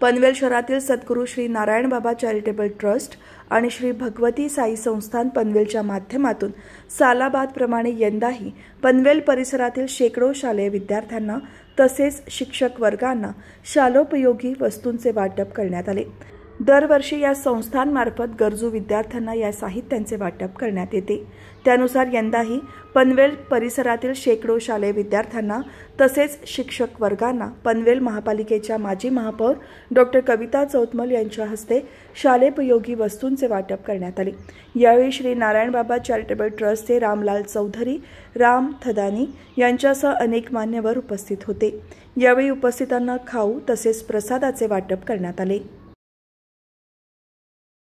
पनवेल शहरातील सद्गुरू श्री नारायण बाबा चॅरिटेबल ट्रस्ट आणि श्री भगवती साई संस्थान पनवेलच्या माध्यमातून सालाबादप्रमाणे यंदाही पनवेल परिसरातील शेकडो शालेय विद्यार्थ्यांना तसेच शिक्षक वर्गांना शालोपयोगी वस्तूंचे वाटप करण्यात आले दरवर्षी या संस्थांमार्फत गरजू विद्यार्थ्यांना या साहित्यांचे वाटप करण्यात येते त्यानुसार यंदाही पनवेल परिसरातील शेकडो शालेय विद्यार्थ्यांना तसेच शिक्षक वर्गांना पनवेल महापालिकेच्या माजी महापौर डॉक्टर कविता चौतमल यांच्या हस्ते शालेपयोगी वस्तूंचे वाटप करण्यात आले यावेळी श्री नारायणबाबा चॅरिटेबल ट्रस्टचे रामलाल चौधरी राम थदानी यांच्यासह अनेक मान्यवर उपस्थित होते यावेळी उपस्थितांना खाऊ तसेच प्रसादाचे वाटप करण्यात आले